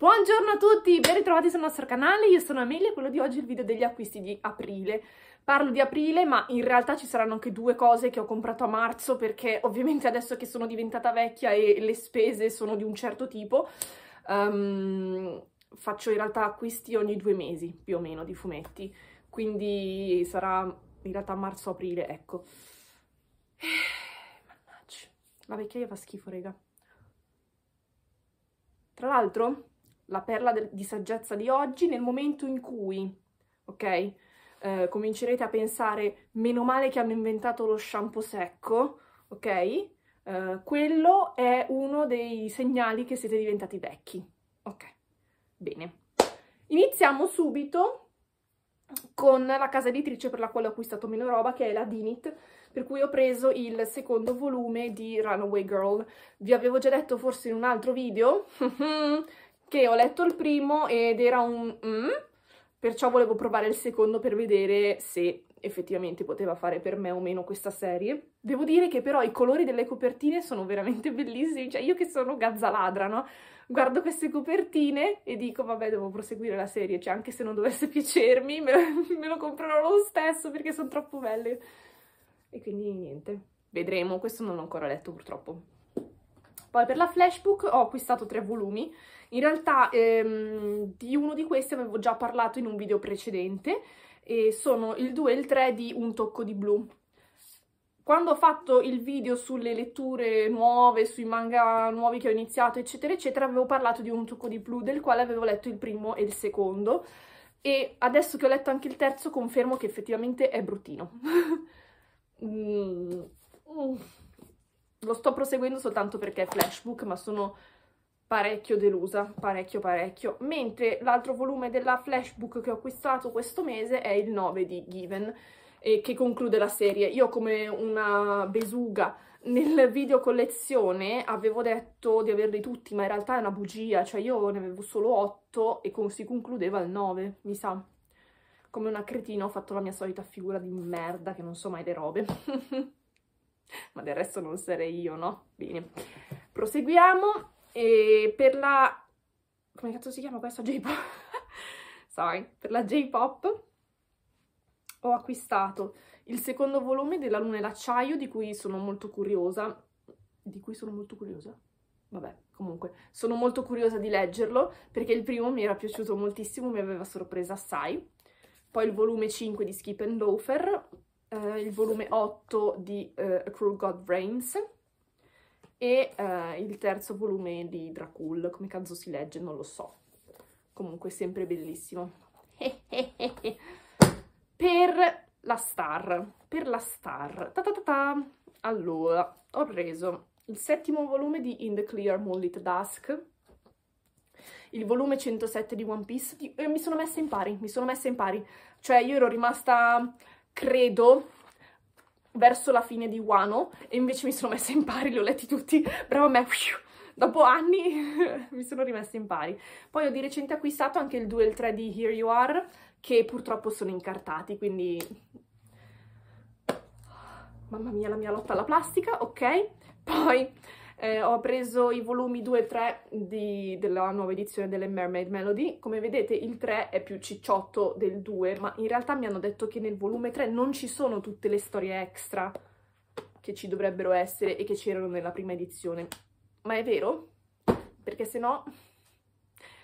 Buongiorno a tutti, ben ritrovati sul nostro canale, io sono Amelia e quello di oggi è il video degli acquisti di aprile. Parlo di aprile ma in realtà ci saranno anche due cose che ho comprato a marzo perché ovviamente adesso che sono diventata vecchia e le spese sono di un certo tipo, um, faccio in realtà acquisti ogni due mesi più o meno di fumetti, quindi sarà in realtà marzo-aprile, ecco. Eh, mannaggia, la vecchiaia fa schifo, raga. Tra l'altro, la perla de- di saggezza di oggi nel momento in cui, ok? Eh, comincerete a pensare, meno male che hanno inventato lo shampoo secco, ok? Eh, quello è uno dei segnali che siete diventati vecchi. Ok, bene. Iniziamo subito con la casa editrice per la quale ho acquistato meno roba, che è la Dinit, per cui ho preso il secondo volume di Runaway Girl. Vi avevo già detto forse in un altro video mhm che ho letto il primo ed era un mm, perciò volevo provare il secondo per vedere se effettivamente poteva fare per me o meno questa serie. Devo dire che però i colori delle copertine sono veramente bellissimi, cioè io che sono gazzaladra, no? Guardo queste copertine e dico vabbè devo proseguire la serie, cioè anche se non dovesse piacermi me lo, me lo comprerò lo stesso perché sono troppo belle. E quindi niente, vedremo, questo non l'ho ancora letto purtroppo. Poi per la Flashbook ho acquistato tre volumi in realtà ehm, di uno di questi avevo già parlato in un video precedente e sono il 2 e il 3 di Un tocco di blu. Quando ho fatto il video sulle letture nuove, sui manga nuovi che ho iniziato, eccetera, eccetera, avevo parlato di Un tocco di blu, del quale avevo letto il primo e il secondo. E adesso che ho letto anche il terzo, confermo che effettivamente è bruttino. Mm, mm. Lo sto proseguendo soltanto perché è flashbook, ma sono parecchio delusa, parecchio parecchio, mentre l'altro volume della Flashbook che ho acquistato questo mese è il 9 di Given, eh, che conclude la serie. Io come una besuga nel video collezione avevo detto di averli tutti, ma in realtà è una bugia, cioè io ne avevo solo 8 e con, si concludeva il 9, mi sa. Come una cretina ho fatto la mia solita figura di merda che non so mai le robe. ma del resto non sarei io, no? Bene, proseguiamo e per la... come cazzo si chiama questa? J-pop? Sorry, per la J-pop ho acquistato il secondo volume della Luna e l'Acciaio, di cui sono molto curiosa. Di cui sono molto curiosa? Vabbè, comunque, sono molto curiosa di leggerlo, perché il primo mi era piaciuto moltissimo, mi aveva sorpresa assai. Poi il volume 5 di Skip and Loafer, eh, il volume 8 di eh, A Cruel God Reigns, e eh, il terzo volume di Dracul, come cazzo si legge non lo so, comunque sempre bellissimo. per la star, per la star, ta ta ta ta. allora ho preso il settimo volume di In the Clear Moonlit Dusk, il volume 107 di One Piece, eh, mi sono messa in pari, mi sono messa in pari, cioè io ero rimasta, credo, verso la fine di Wano e invece mi sono messa in pari, li ho letti tutti, brava me, dopo anni mi sono rimessa in pari. Poi ho di recente acquistato anche il 2 e il 3 di Here You Are, che purtroppo sono incartati, quindi... Mamma mia, la mia lotta alla plastica, ok? Poi eh, ho preso i volumi 2 e 3 di, della nuova edizione delle Mermaid Melody. Come vedete il 3 è più cicciotto del 2, ma in realtà mi hanno detto che nel volume 3 non ci sono tutte le storie extra che ci dovrebbero essere e che c'erano nella prima edizione. Ma è vero? Perché se no...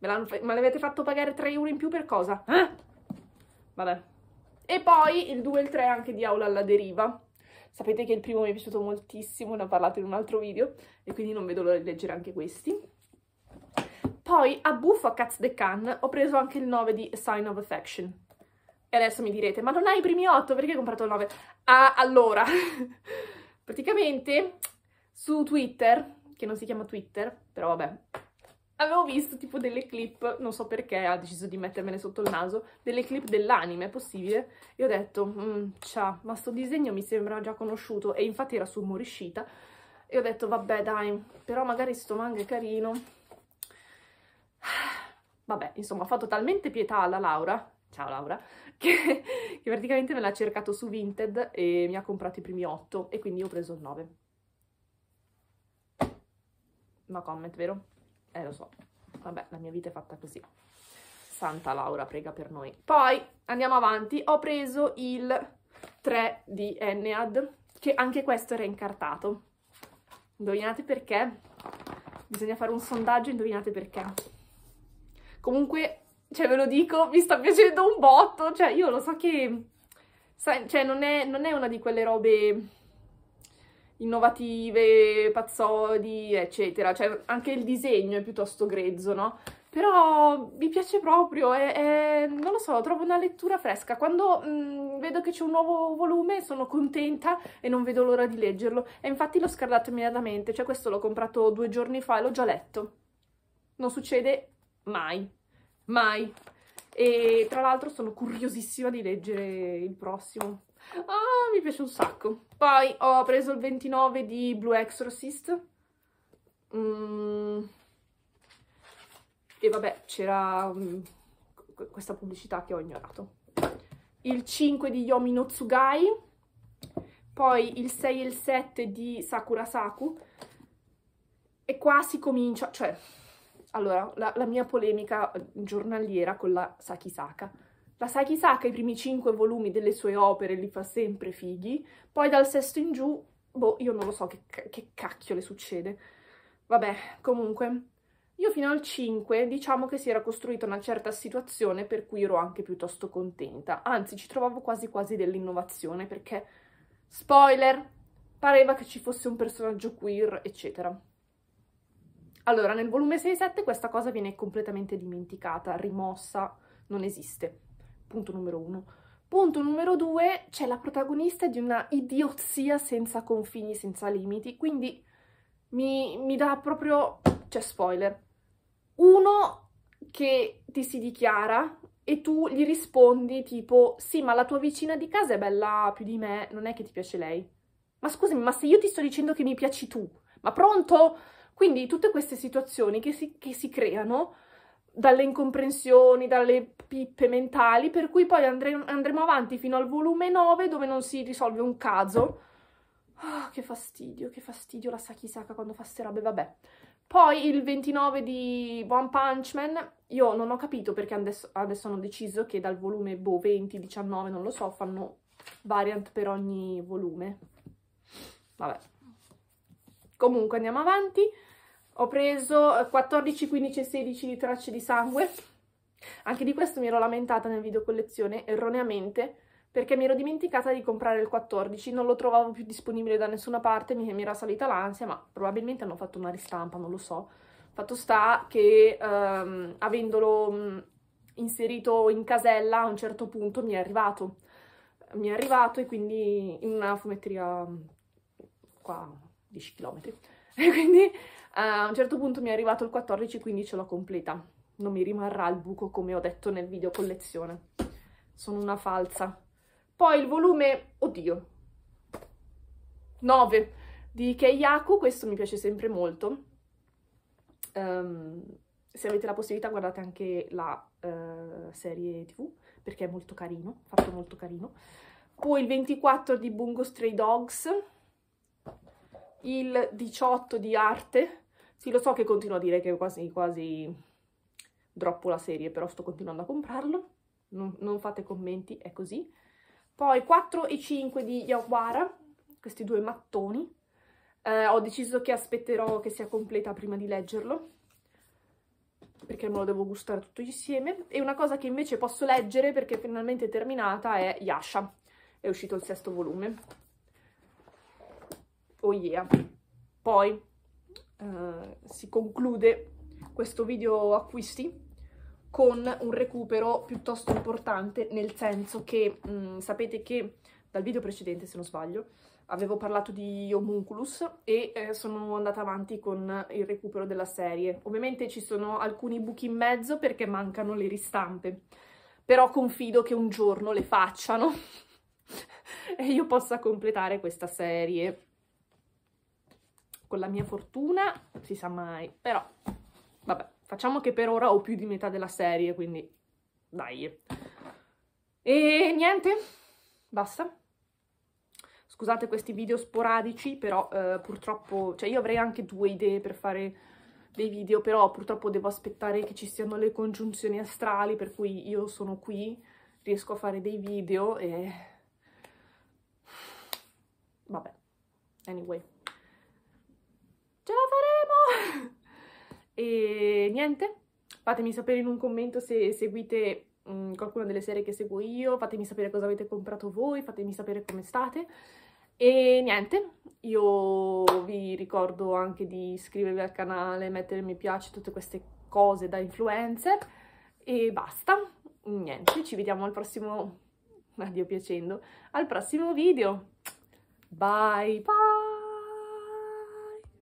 Me, me l'avete fatto pagare 3 euro in più per cosa? Eh? Vabbè. E poi il 2 e il 3 anche di Aula alla deriva Sapete che il primo mi è piaciuto moltissimo, ne ho parlato in un altro video e quindi non vedo l'ora di leggere anche questi. Poi a Buffo a Cats the Can ho preso anche il 9 di Sign of Affection. E adesso mi direte, ma non hai i primi 8, perché hai comprato il 9? Ah, allora, praticamente su Twitter, che non si chiama Twitter, però vabbè, avevo visto tipo delle clip, non so perché, ha deciso di mettermene sotto il naso, delle clip dell'anime, è possibile? E ho detto, mm, ciao, ma sto disegno mi sembra già conosciuto, e infatti era su Moriscita, e ho detto, vabbè dai, però magari sto manga è carino. Vabbè, insomma, ho fatto talmente pietà alla Laura, ciao Laura, che, che praticamente me l'ha cercato su Vinted e mi ha comprato i primi otto, e quindi ho preso il nove. No comment, vero? Eh, lo so. Vabbè, la mia vita è fatta così. Santa Laura, prega per noi. Poi, andiamo avanti. Ho preso il 3 di Ennead, che anche questo era incartato. Indovinate perché? Bisogna fare un sondaggio, indovinate perché. Comunque, cioè ve lo dico, mi sta piacendo un botto, cioè io lo so che... Sai, cioè non è, non è una di quelle robe innovative, pazzodi, eccetera. Cioè, anche il disegno è piuttosto grezzo, no? Però mi piace proprio, è, è, non lo so, trovo una lettura fresca. Quando mh, mm, vedo che c'è un nuovo volume sono contenta e non vedo l'ora di leggerlo. E infatti l'ho scardato immediatamente, cioè questo l'ho comprato due giorni fa e l'ho già letto. Non succede mai, mai. E tra l'altro sono curiosissima di leggere il prossimo. Ah, mi piace un sacco. Poi ho preso il 29 di Blue Exorcist. Mm. E vabbè, c'era um, questa pubblicità che ho ignorato. Il 5 di Yomi no Tsugai. Poi il 6 e il 7 di Sakura Saku. E qua si comincia, cioè... Allora, la, la mia polemica giornaliera con la Sakisaka. La Saki Saka i primi cinque volumi delle sue opere li fa sempre fighi, poi dal sesto in giù, boh, io non lo so che, che cacchio le succede. Vabbè, comunque, io fino al 5 diciamo che si era costruita una certa situazione per cui ero anche piuttosto contenta, anzi ci trovavo quasi quasi dell'innovazione perché, spoiler, pareva che ci fosse un personaggio queer, eccetera. Allora, nel volume 6-7 questa cosa viene completamente dimenticata, rimossa, non esiste punto numero uno. Punto numero due, c'è la protagonista di una idiozia senza confini, senza limiti, quindi mi, mi dà proprio... c'è cioè, spoiler. Uno che ti si dichiara e tu gli rispondi tipo sì ma la tua vicina di casa è bella più di me, non è che ti piace lei. Ma scusami, ma se io ti sto dicendo che mi piaci tu, ma pronto? Quindi tutte queste situazioni che si, che si creano dalle incomprensioni, dalle pippe mentali, per cui poi andre- andremo avanti fino al volume 9 dove non si risolve un caso. Oh, che fastidio, che fastidio la Sakisaka quando fa ste robe, vabbè. Poi il 29 di One Punch Man, io non ho capito perché adesso, adesso hanno deciso che dal volume boh, 20, 19, non lo so, fanno variant per ogni volume. Vabbè. Comunque andiamo avanti ho preso 14, 15 16 di tracce di sangue. Anche di questo mi ero lamentata nel video collezione, erroneamente, perché mi ero dimenticata di comprare il 14, non lo trovavo più disponibile da nessuna parte, mi, mi era salita l'ansia, ma probabilmente hanno fatto una ristampa, non lo so. Fatto sta che ehm, avendolo mh, mm, inserito in casella a un certo punto mi è arrivato. Mi è arrivato e quindi in una fumetteria mm, qua 10 chilometri. E quindi a un certo punto mi è arrivato il 14, quindi ce l'ho completa. Non mi rimarrà il buco come ho detto nel video collezione. Sono una falsa. Poi il volume, oddio, 9 di Keiyaku, questo mi piace sempre molto. Um, se avete la possibilità guardate anche la uh, serie tv perché è molto carino, fatto molto carino. Poi il 24 di Bungo Stray Dogs, il 18 di arte. Sì, lo so che continuo a dire che quasi quasi droppo la serie, però sto continuando a comprarlo. Non, non fate commenti, è così. Poi 4 e 5 di Yawara, questi due mattoni. Eh, ho deciso che aspetterò che sia completa prima di leggerlo, perché me lo devo gustare tutto insieme. E una cosa che invece posso leggere, perché finalmente è terminata, è Yasha. È uscito il sesto volume oh yeah. Poi eh, si conclude questo video acquisti con un recupero piuttosto importante, nel senso che mh, mm, sapete che dal video precedente, se non sbaglio, avevo parlato di Homunculus e eh, sono andata avanti con il recupero della serie. Ovviamente ci sono alcuni buchi in mezzo perché mancano le ristampe, però confido che un giorno le facciano e io possa completare questa serie con la mia fortuna si sa mai, però vabbè, facciamo che per ora ho più di metà della serie, quindi dai. E niente, basta. Scusate questi video sporadici, però eh, purtroppo, cioè io avrei anche due idee per fare dei video, però purtroppo devo aspettare che ci siano le congiunzioni astrali, per cui io sono qui, riesco a fare dei video e... Vabbè, anyway e niente, fatemi sapere in un commento se seguite mh, mm, qualcuna delle serie che seguo io, fatemi sapere cosa avete comprato voi, fatemi sapere come state. E niente, io vi ricordo anche di iscrivervi al canale, mettere mi piace, tutte queste cose da influencer. E basta, niente, ci vediamo al prossimo... Addio piacendo, al prossimo video! Bye, bye!